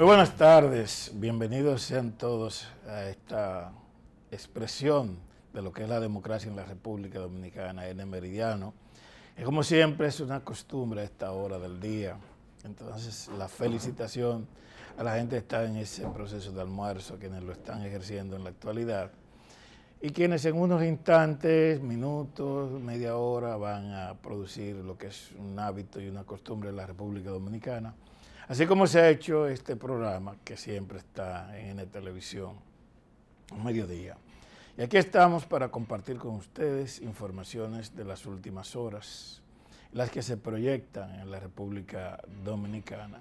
Muy buenas tardes, bienvenidos sean todos a esta expresión de lo que es la democracia en la República Dominicana, en el meridiano. como siempre es una costumbre a esta hora del día. Entonces la felicitación a la gente que está en ese proceso de almuerzo, quienes lo están ejerciendo en la actualidad y quienes en unos instantes, minutos, media hora van a producir lo que es un hábito y una costumbre en la República Dominicana Así como se ha hecho este programa, que siempre está en la Televisión, a mediodía. Y aquí estamos para compartir con ustedes informaciones de las últimas horas, las que se proyectan en la República Dominicana.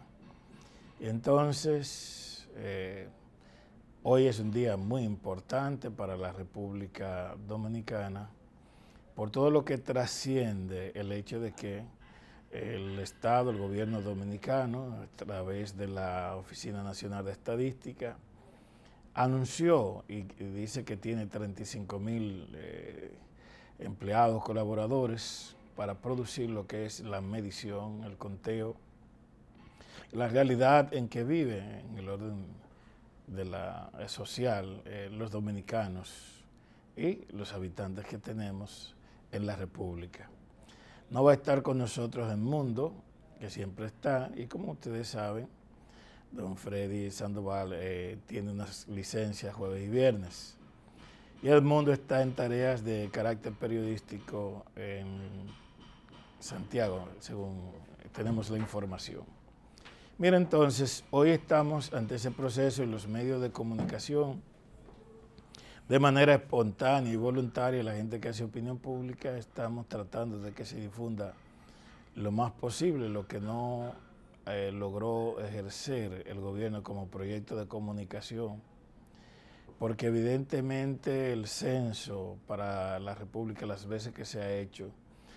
entonces, eh, hoy es un día muy importante para la República Dominicana por todo lo que trasciende el hecho de que el Estado, el gobierno dominicano, a través de la Oficina Nacional de Estadística, anunció y, dice que tiene 35 mil eh, empleados, colaboradores, para producir lo que es la medición, el conteo, la realidad en que vive en el orden de la eh, social eh, los dominicanos y los habitantes que tenemos en la República. No va a estar con nosotros el mundo, que siempre está, y como ustedes saben, don Freddy Sandoval eh, tiene unas licencias jueves y viernes. Y el mundo está en tareas de carácter periodístico en Santiago, según tenemos la información. Mira entonces, hoy estamos ante ese proceso y los medios de comunicación de manera espontánea y voluntaria la gente que hace opinión pública, estamos tratando de que se difunda lo más posible lo que no eh, logró ejercer el gobierno como proyecto de comunicación, porque evidentemente el censo para la República las veces que se ha hecho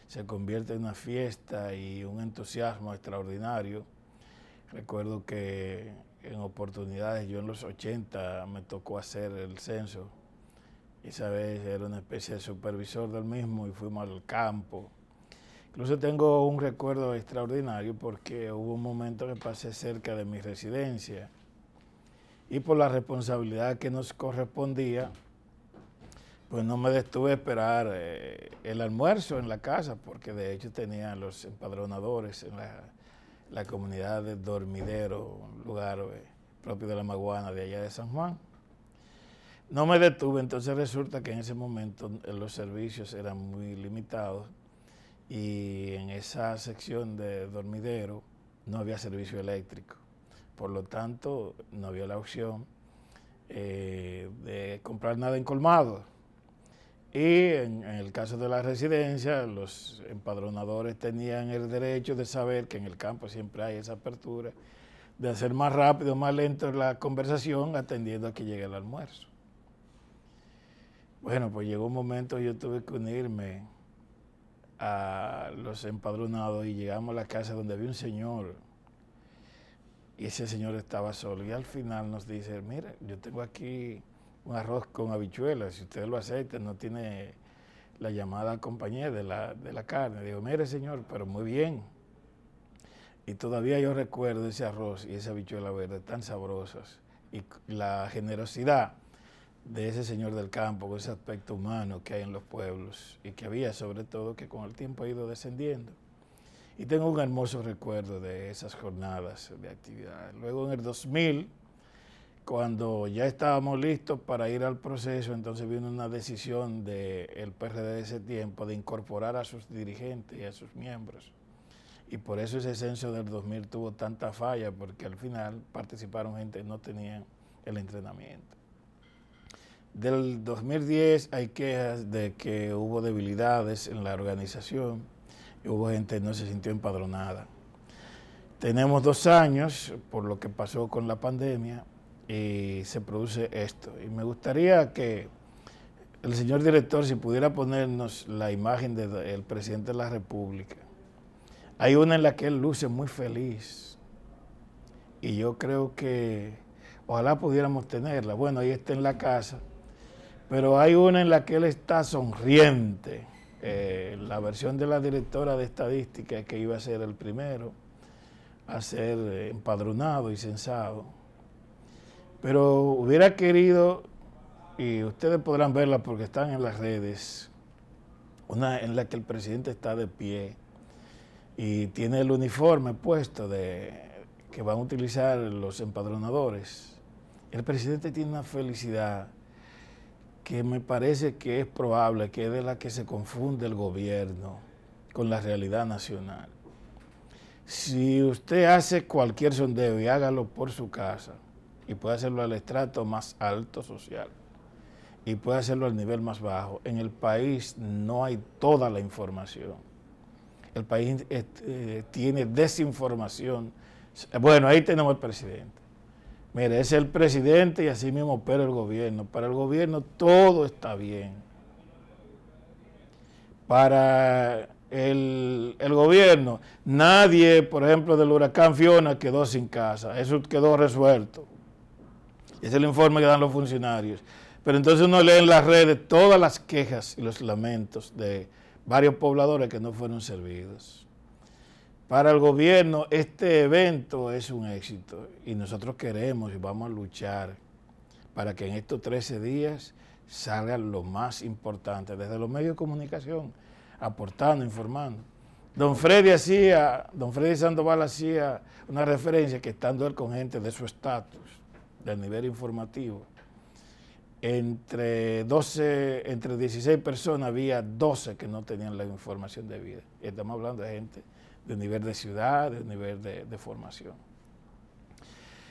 se convierte en una fiesta y un entusiasmo extraordinario. Recuerdo que en oportunidades, yo en los 80 me tocó hacer el censo esa vez era una especie de supervisor del mismo y fuimos al campo. Incluso tengo un recuerdo extraordinario porque hubo un momento que pasé cerca de mi residencia y por la responsabilidad que nos correspondía, pues no me detuve a esperar eh, el almuerzo en la casa, porque de hecho tenía los empadronadores en la, comunidad de Dormidero, un lugar eh, propio de la Maguana de allá de San Juan. No me detuve, entonces resulta que en ese momento eh, los servicios eran muy limitados y en esa sección de dormidero no había servicio eléctrico. Por lo tanto, no había la opción eh, de comprar nada en colmado. Y en, el caso de la residencia, los empadronadores tenían el derecho de saber que en el campo siempre hay esa apertura, de hacer más rápido, o más lento la conversación, atendiendo a que llegue el almuerzo. Bueno, pues llegó un momento, yo tuve que unirme a los empadronados y llegamos a la casa donde había un señor y ese señor estaba solo. Y al final nos dice, mira, yo tengo aquí un arroz con habichuelas, si ustedes lo aceptan, no tiene la llamada compañía de la, de la carne. Digo, mire señor, pero muy bien. Y todavía yo recuerdo ese arroz y esa habichuela verde tan sabrosas y la generosidad de ese señor del campo, con ese aspecto humano que hay en los pueblos y que había sobre todo que con el tiempo ha ido descendiendo. Y tengo un hermoso recuerdo de esas jornadas de actividad. Luego en el 2000, cuando ya estábamos listos para ir al proceso, entonces vino una decisión del PRD de ese tiempo de incorporar a sus dirigentes y a sus miembros. Y por eso ese censo del 2000 tuvo tanta falla, porque al final participaron gente que no tenía el entrenamiento. Del 2010 hay quejas de que hubo debilidades en la organización hubo gente que no se sintió empadronada. Tenemos dos años por lo que pasó con la pandemia y se produce esto. Y me gustaría que el señor director, si pudiera ponernos la imagen del presidente de la República. Hay una en la que él luce muy feliz y yo creo que ojalá pudiéramos tenerla. Bueno, ahí está en la casa. Pero hay una en la que él está sonriente. Eh, la versión de la directora de estadística que iba a ser el primero a ser eh, empadronado y censado. Pero hubiera querido, y ustedes podrán verla porque están en las redes, una en la que el presidente está de pie y tiene el uniforme puesto de, que van a utilizar los empadronadores. El presidente tiene una felicidad que me parece que es probable, que es de la que se confunde el gobierno con la realidad nacional. Si usted hace cualquier sondeo y hágalo por su casa, y puede hacerlo al estrato más alto social, y puede hacerlo al nivel más bajo, en el país no hay toda la información. El país eh, eh, tiene desinformación. Bueno, ahí tenemos al presidente Mire, es el presidente y así mismo opera el gobierno. Para el gobierno todo está bien. Para el, el, gobierno, nadie, por ejemplo, del huracán Fiona quedó sin casa. Eso quedó resuelto. Es el informe que dan los funcionarios. Pero entonces uno lee en las redes todas las quejas y los lamentos de varios pobladores que no fueron servidos. Para el gobierno este evento es un éxito y nosotros queremos y vamos a luchar para que en estos 13 días salga lo más importante desde los medios de comunicación, aportando, informando. Don Freddy hacía, don Freddy Sandoval hacía una referencia que estando él con gente de su estatus, de nivel informativo, entre 12, entre 16 personas había 12 que no tenían la información debida. Estamos hablando de gente de nivel de ciudad, de nivel de, formación.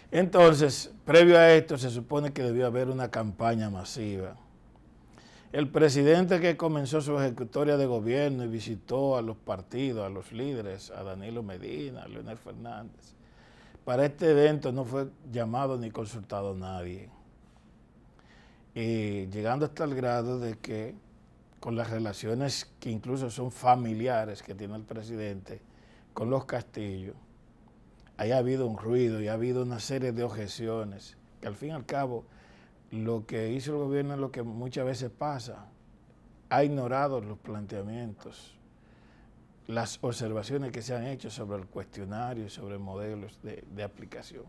Entonces, previo a esto, se supone que debió haber una campaña masiva. El presidente que comenzó su ejecutoria de gobierno y visitó a los partidos, a los líderes, a Danilo Medina, a Leonel Fernández, para este evento no fue llamado ni consultado nadie. Y llegando hasta el grado de que con las relaciones que incluso son familiares que tiene el presidente, con los castillos, haya habido un ruido y ha habido una serie de objeciones, que al fin y al cabo lo que hizo el gobierno es lo que muchas veces pasa, ha ignorado los planteamientos, las observaciones que se han hecho sobre el cuestionario y sobre modelos de, de aplicación.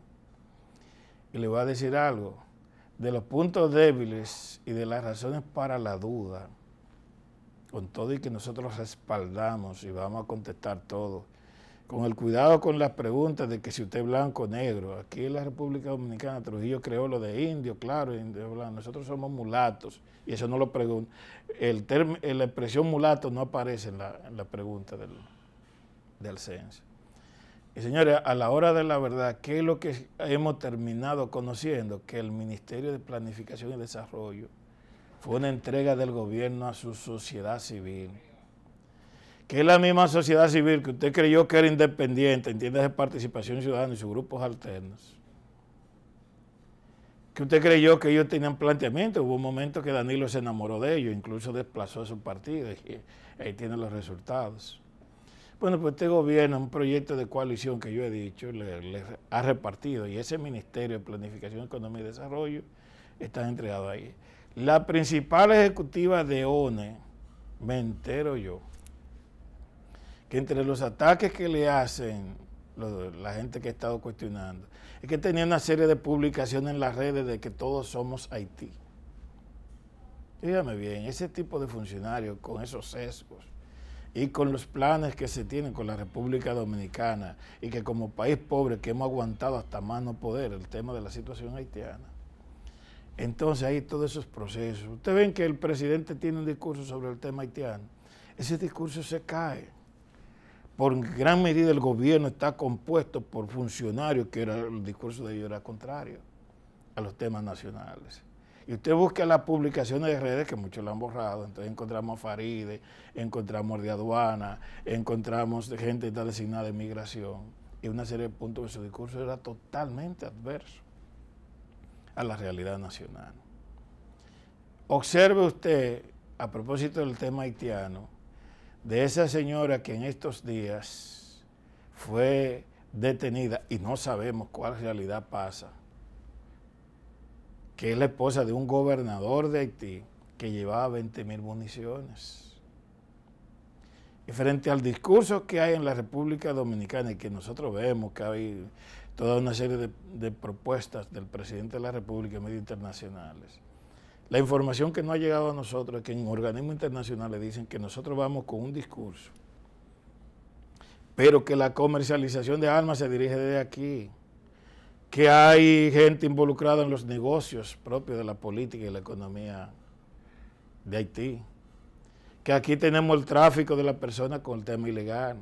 Y le voy a decir algo, de los puntos débiles y de las razones para la duda, con todo y que nosotros respaldamos y vamos a contestar todo con el cuidado con las preguntas de que si usted es blanco o negro. Aquí en la República Dominicana Trujillo creó lo de indio, claro, indio blanco. Nosotros somos mulatos y eso no lo pregunta. El eh, la expresión mulato no aparece en la, pregunta del, del censo. Y señores, a la hora de la verdad, ¿qué es lo que hemos terminado conociendo? Que el Ministerio de Planificación y Desarrollo fue una entrega del gobierno a su sociedad civil que es la misma sociedad civil que usted creyó que era independiente, entiende de participación ciudadana y sus grupos alternos, que usted creyó que ellos tenían planteamiento, hubo un momento que Danilo se enamoró de ellos, incluso desplazó a su partido, y ahí tiene los resultados. Bueno, pues este gobierno, un proyecto de coalición que yo he dicho, le, ha repartido y ese Ministerio de Planificación, Economía y Desarrollo está entregado ahí. La principal ejecutiva de ONE, me entero yo, que entre los ataques que le hacen la gente que ha estado cuestionando, es que tenía una serie de publicaciones en las redes de que todos somos Haití. Dígame bien, ese tipo de funcionarios con esos sesgos y con los planes que se tienen con la República Dominicana y que como país pobre que hemos aguantado hasta más no poder el tema de la situación haitiana. Entonces hay todos esos procesos. Ustedes ven que el presidente tiene un discurso sobre el tema haitiano. Ese discurso se cae por gran medida el gobierno está compuesto por funcionarios, que el discurso de ellos era contrario a los temas nacionales. Y usted busca las publicaciones de redes, que muchos la han borrado, entonces encontramos a Faride, encontramos de aduana, encontramos gente que está designada de migración, y una serie de puntos en su discurso era totalmente adverso a la realidad nacional. Observe usted, a propósito del tema haitiano, de esa señora que en estos días fue detenida y no sabemos cuál realidad pasa, que es la esposa de un gobernador de Haití que llevaba 20 mil municiones. Y frente al discurso que hay en la República Dominicana y que nosotros vemos que hay toda una serie de, propuestas del presidente de la República en medios internacionales, la información que no ha llegado a nosotros es que en organismos internacionales dicen que nosotros vamos con un discurso, pero que la comercialización de armas se dirige desde aquí, que hay gente involucrada en los negocios propios de la política y la economía de Haití, que aquí tenemos el tráfico de la persona con el tema ilegal.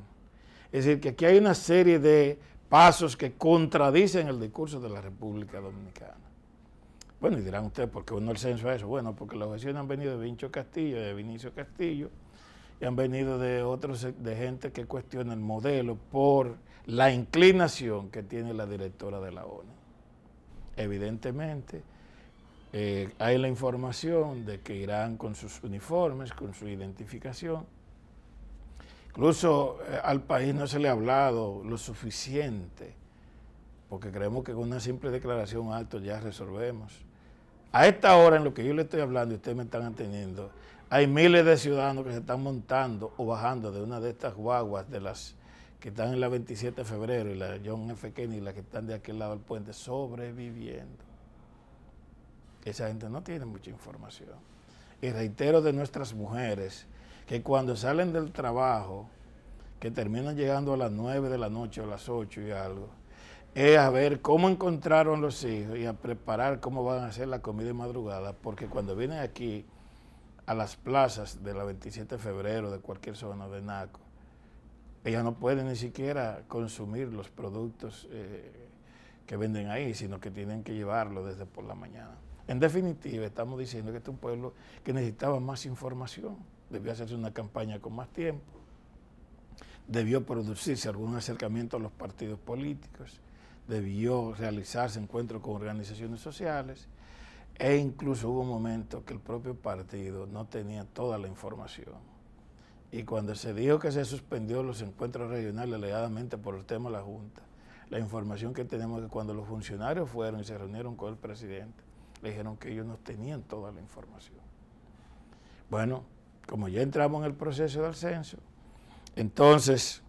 Es decir, que aquí hay una serie de pasos que contradicen el discurso de la República Dominicana. Bueno, y dirán ustedes, ¿por qué uno el censo a eso? Bueno, porque las objeciones han venido de Vincho Castillo, de Vinicio Castillo, y han venido de otros, de gente que cuestiona el modelo por la inclinación que tiene la directora de la ONU. Evidentemente, eh, hay la información de que irán con sus uniformes, con su identificación. Incluso eh, al país no se le ha hablado lo suficiente, porque creemos que con una simple declaración alto ya resolvemos. A esta hora en lo que yo le estoy hablando y ustedes me están atendiendo, hay miles de ciudadanos que se están montando o bajando de una de estas guaguas de las que están en la 27 de febrero y la John F. Kennedy, las que están de aquel lado del puente, sobreviviendo. Esa gente no tiene mucha información. Y reitero de nuestras mujeres que cuando salen del trabajo, que terminan llegando a las 9 de la noche o a las 8 y algo, es a ver cómo encontraron los hijos y a preparar cómo van a hacer la comida de madrugada, porque cuando vienen aquí a las plazas de la 27 de febrero de cualquier zona de Naco, ellas no pueden ni siquiera consumir los productos eh, que venden ahí, sino que tienen que llevarlo desde por la mañana. En definitiva, estamos diciendo que este es un pueblo que necesitaba más información, debió hacerse una campaña con más tiempo, debió producirse algún acercamiento a los partidos políticos, debió realizarse encuentros con organizaciones sociales e incluso hubo un momento que el propio partido no tenía toda la información. Y cuando se dijo que se suspendió los encuentros regionales alegadamente por el tema de la Junta, la información que tenemos es que cuando los funcionarios fueron y se reunieron con el presidente, le dijeron que ellos no tenían toda la información. Bueno, como ya entramos en el proceso del censo, entonces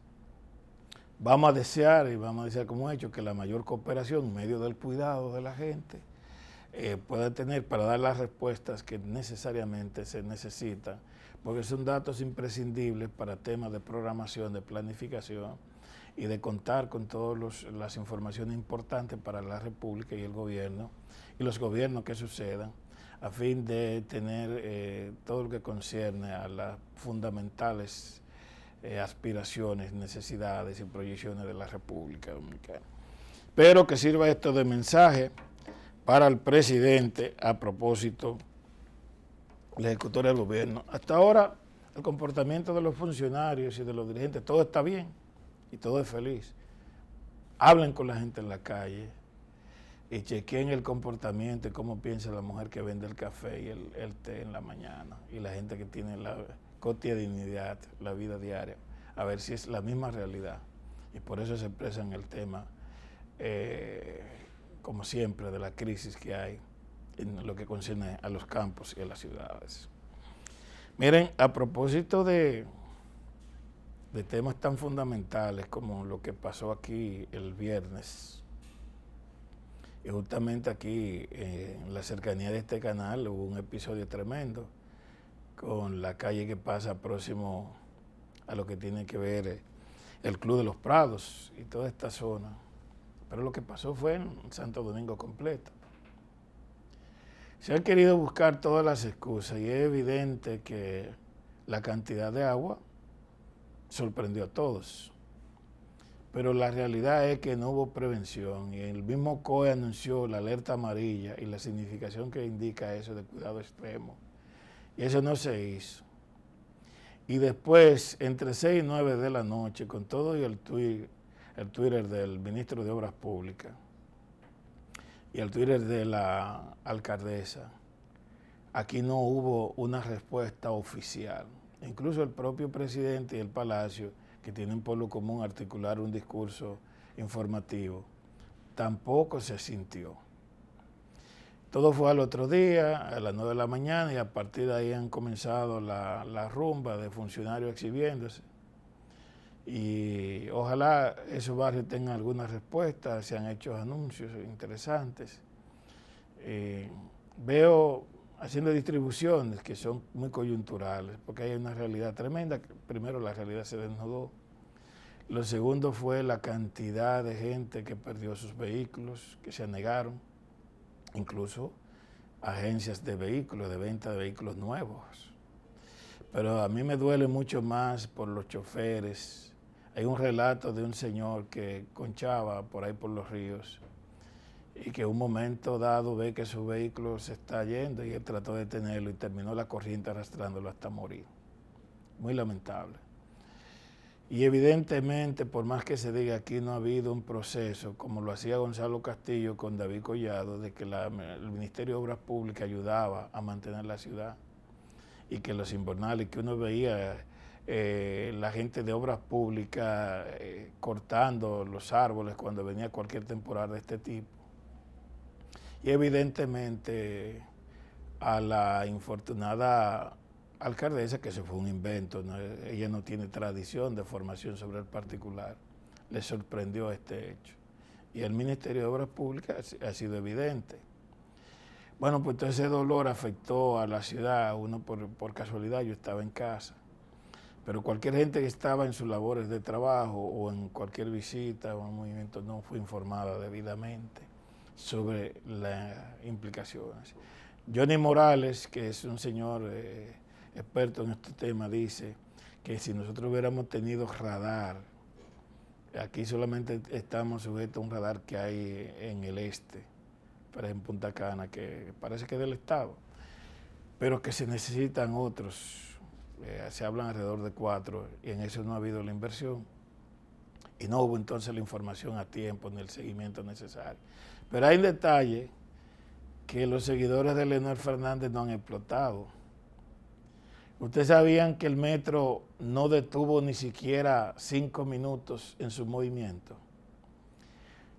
vamos a desear, y vamos a desear como hecho, que la mayor cooperación medio del cuidado de la gente eh, pueda tener para dar las respuestas que necesariamente se necesitan, porque son datos imprescindibles para temas de programación, de planificación y de contar con todas las informaciones importantes para la República y el gobierno y los gobiernos que sucedan a fin de tener eh, todo lo que concierne a las fundamentales eh, aspiraciones, necesidades y proyecciones de la República Dominicana. Pero que sirva esto de mensaje para el presidente a propósito la ejecutor del gobierno. Hasta ahora, el comportamiento de los funcionarios y de los dirigentes, todo está bien y todo es feliz. Hablen con la gente en la calle y chequen el comportamiento y cómo piensa la mujer que vende el café y el té en la mañana y la gente que tiene la, cotidianidad, la vida diaria, a ver si es la misma realidad. Y por eso se expresa en el tema, eh, como siempre, de la crisis que hay en lo que concierne a los campos y a las ciudades. Miren, a propósito de, de temas tan fundamentales como lo que pasó aquí el viernes, y justamente aquí eh, en la cercanía de este canal hubo un episodio tremendo con la calle que pasa próximo a lo que tiene que ver eh, el Club de los Prados y toda esta zona. Pero lo que pasó fue en Santo Domingo completo. Se han querido buscar todas las excusas y es evidente que la cantidad de agua sorprendió a todos. Pero la realidad es que no hubo prevención y el mismo COE anunció la alerta amarilla y la significación que indica eso de cuidado extremo. Y eso no se hizo. Y después, entre 6 y 9 de la noche, con todo y el, Twitter, el Twitter del ministro de Obras Públicas y el Twitter de la alcaldesa, aquí no hubo una respuesta oficial. Incluso el propio presidente y el Palacio, que tiene un pueblo común articular un discurso informativo, tampoco se sintió. Todo fue al otro día, a las 9 de la mañana, y a partir de ahí han comenzado la, la rumba de funcionarios exhibiéndose. Y ojalá esos barrios tengan alguna respuesta, se han hecho anuncios interesantes. Eh, veo haciendo distribuciones que son muy coyunturales, porque hay una realidad tremenda. Primero, la realidad se desnudó. Lo segundo fue la cantidad de gente que perdió sus vehículos, que se anegaron incluso agencias de vehículos, de venta de vehículos nuevos. Pero a mí me duele mucho más por los choferes. Hay un relato de un señor que conchaba por ahí por los ríos y que un momento dado ve que su vehículo se está yendo y él trató de detenerlo y terminó la corriente arrastrándolo hasta morir. Muy lamentable. Y evidentemente, por más que se diga, aquí no ha habido un proceso, como lo hacía Gonzalo Castillo con David Collado, de que el Ministerio de Obras Públicas ayudaba a mantener la ciudad y que los invernales que uno veía, eh, la gente de Obras Públicas eh, cortando los árboles cuando venía cualquier temporada de este tipo. Y evidentemente a la infortunada alcaldesa, que se fue un invento, ella no tiene tradición de formación sobre el particular, le sorprendió este hecho. Y el Ministerio de Obras Públicas ha sido evidente. Bueno, pues ese dolor afectó a la ciudad, uno por, casualidad yo estaba en casa, pero cualquier gente que estaba en sus labores de trabajo o en cualquier visita o movimiento no fue informada debidamente sobre las implicaciones. Johnny Morales, que es un señor eh, experto en este tema, dice que si nosotros hubiéramos tenido radar, aquí solamente estamos sujetos a un radar que hay en el este, pero en Punta Cana, que parece que es del Estado, pero que se necesitan otros, eh, se hablan alrededor de cuatro, y en eso no ha habido la inversión. Y no hubo entonces la información a tiempo ni el seguimiento necesario. Pero hay un detalle que los seguidores de Leonel Fernández no han explotado Ustedes sabían que el metro no detuvo ni siquiera cinco minutos en su movimiento.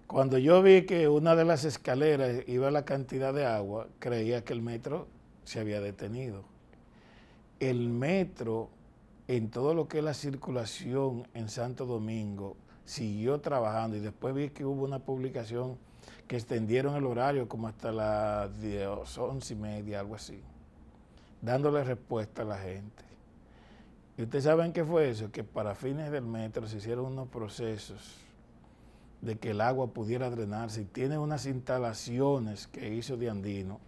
Cuando yo vi que una de las escaleras iba la cantidad de agua, creía que el metro se había detenido. El metro, en todo lo que es la circulación en Santo Domingo, siguió trabajando y después vi que hubo una publicación que extendieron el horario como hasta las 11 y media, algo así dándole respuesta a la gente. ¿Y ustedes saben qué fue eso? Que para fines del metro se hicieron unos procesos de que el agua pudiera drenarse. Y tiene unas instalaciones que hizo de Andino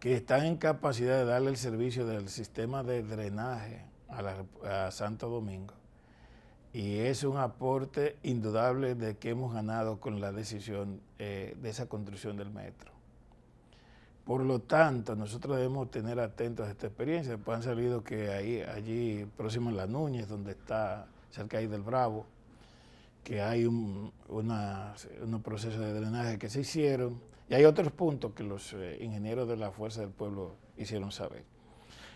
que están en capacidad de darle el servicio del sistema de drenaje a, Santo Domingo. Y es un aporte indudable de que hemos ganado con la decisión eh, de esa construcción del metro. Por lo tanto, nosotros debemos tener atentos a esta experiencia. Después pues han salido que ahí, allí, próximo a Las Núñez, donde está, cerca ahí del Bravo, que hay un, una, unos procesos de drenaje que se hicieron. Y hay otros puntos que los eh, ingenieros de la Fuerza del Pueblo hicieron saber.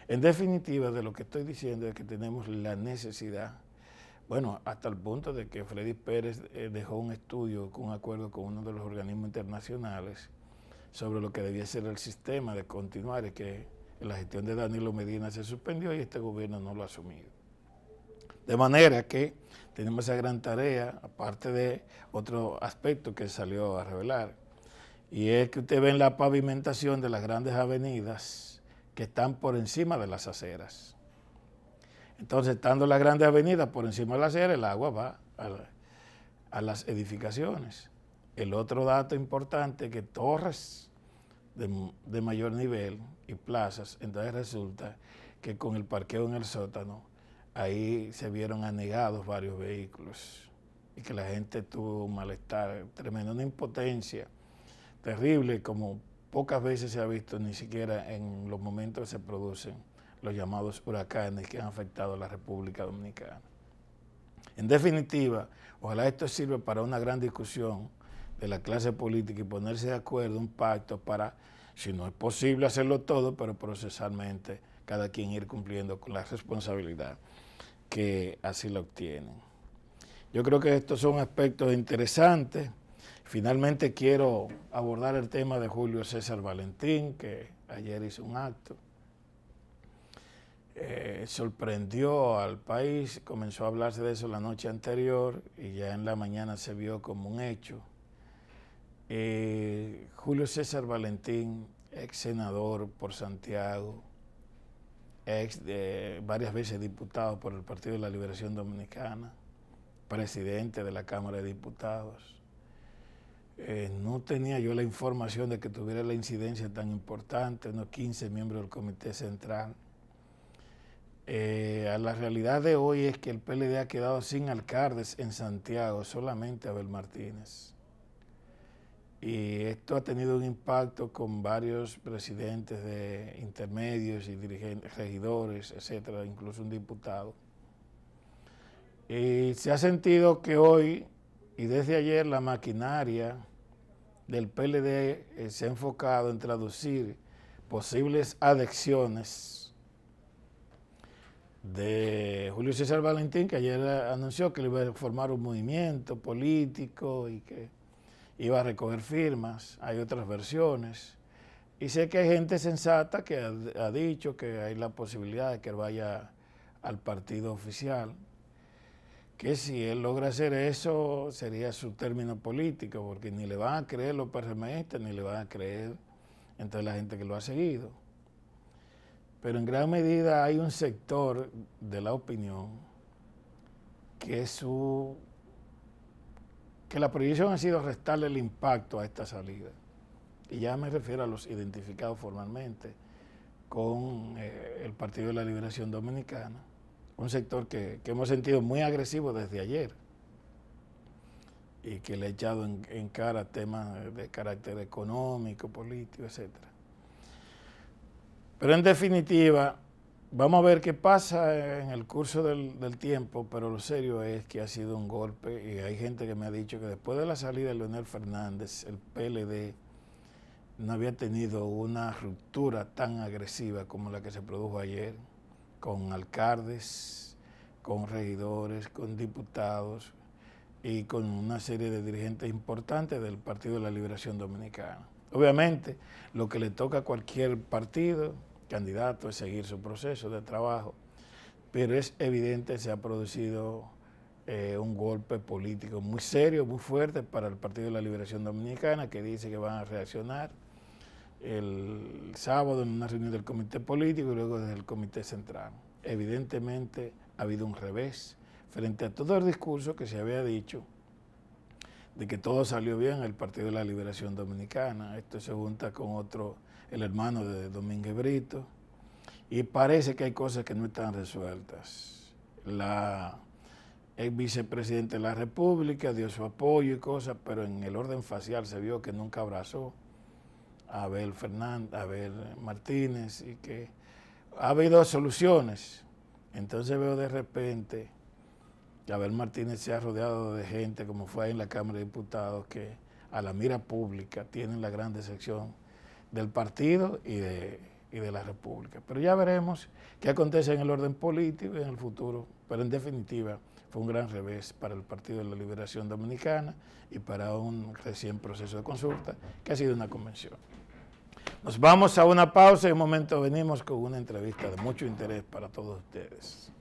En definitiva, de lo que estoy diciendo es que tenemos la necesidad, bueno, hasta el punto de que Freddy Pérez eh, dejó un estudio, un acuerdo con uno de los organismos internacionales, sobre lo que debía ser el sistema de continuar, es que la gestión de Danilo Medina se suspendió y este gobierno no lo ha asumido. De manera que tenemos esa gran tarea, aparte de otro aspecto que salió a revelar, y es que usted ve la pavimentación de las grandes avenidas que están por encima de las aceras. Entonces, estando las grandes avenidas por encima de las aceras, el agua va a las edificaciones. El otro dato importante es que torres de, mayor nivel y plazas, entonces resulta que con el parqueo en el sótano, ahí se vieron anegados varios vehículos y que la gente tuvo un malestar tremendo, una impotencia terrible como pocas veces se ha visto, ni siquiera en los momentos que se producen los llamados huracanes que han afectado a la República Dominicana. En definitiva, ojalá esto sirva para una gran discusión de la clase política y ponerse de acuerdo, un pacto para, si no es posible hacerlo todo, pero procesalmente cada quien ir cumpliendo con la responsabilidad que así lo obtienen. Yo creo que estos son aspectos interesantes. Finalmente quiero abordar el tema de Julio César Valentín, que ayer hizo un acto. Eh, sorprendió al país, comenzó a hablarse de eso la noche anterior y ya en la mañana se vio como un hecho. Eh, Julio César Valentín, ex senador por Santiago, ex varias veces diputado por el Partido de la Liberación Dominicana, presidente de la Cámara de Diputados. Eh, no tenía yo la información de que tuviera la incidencia tan importante, unos 15 miembros del Comité Central. Eh, la realidad de hoy es que el PLD ha quedado sin alcaldes en Santiago, solamente Abel Martínez. Y esto ha tenido un impacto con varios presidentes de intermedios y dirigentes, regidores, etcétera, incluso un diputado. Y se ha sentido que hoy y desde ayer la maquinaria del PLD eh, se ha enfocado en traducir posibles adicciones de Julio César Valentín, que ayer anunció que le iba a formar un movimiento político y que iba a recoger firmas, hay otras versiones. Y sé que hay gente sensata que ha, dicho que hay la posibilidad de que él vaya al partido oficial, que si él logra hacer eso sería su término político, porque ni le van a creer los PRMistas, ni le van a creer entre la gente que lo ha seguido. Pero en gran medida hay un sector de la opinión que es su que la prohibición ha sido restarle el impacto a esta salida. Y ya me refiero a los identificados formalmente con eh, el Partido de la Liberación Dominicana, un sector que, hemos sentido muy agresivo desde ayer y que le ha echado en, en cara temas de carácter económico, político, etc. Pero en definitiva, Vamos a ver qué pasa en el curso del, tiempo, pero lo serio es que ha sido un golpe y hay gente que me ha dicho que después de la salida de Leonel Fernández, el PLD no había tenido una ruptura tan agresiva como la que se produjo ayer, con alcaldes, con regidores, con diputados y con una serie de dirigentes importantes del Partido de la Liberación Dominicana. Obviamente, lo que le toca a cualquier partido candidato es seguir su proceso de trabajo, pero es evidente que se ha producido eh, un golpe político muy serio, muy fuerte para el Partido de la Liberación Dominicana, que dice que van a reaccionar el sábado en una reunión del Comité Político y luego desde el Comité Central. Evidentemente ha habido un revés frente a todo el discurso que se había dicho de que todo salió bien en el Partido de la Liberación Dominicana. Esto se junta con otro el hermano de Domínguez Brito, y parece que hay cosas que no están resueltas. La el vicepresidente de la República dio su apoyo y cosas, pero en el orden facial se vio que nunca abrazó a Abel Fernández, a Abel Martínez, y que ha habido soluciones. Entonces veo de repente que Abel Martínez se ha rodeado de gente, como fue en la Cámara de Diputados, que a la mira pública tienen la gran decepción del partido y de, y de la República. Pero ya veremos qué acontece en el orden político y en el futuro. Pero en definitiva fue un gran revés para el Partido de la Liberación Dominicana y para un recién proceso de consulta que ha sido una convención. Nos vamos a una pausa y en un momento venimos con una entrevista de mucho interés para todos ustedes.